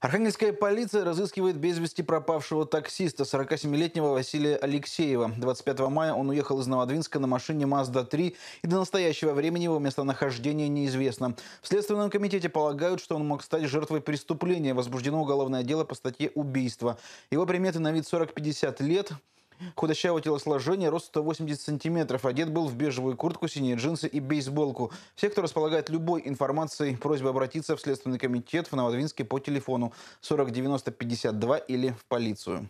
Архангельская полиция разыскивает без вести пропавшего таксиста, 47-летнего Василия Алексеева. 25 мая он уехал из Новодвинска на машине Mazda 3 и до настоящего времени его местонахождение неизвестно. В Следственном комитете полагают, что он мог стать жертвой преступления. Возбуждено уголовное дело по статье убийства. Его приметы на вид 40-50 лет – Худощавого телосложения, рост 180 сантиметров, одет был в бежевую куртку, синие джинсы и бейсболку. Все, кто располагает любой информацией, просьба обратиться в Следственный комитет в Новодвинске по телефону 40 90 52 или в полицию.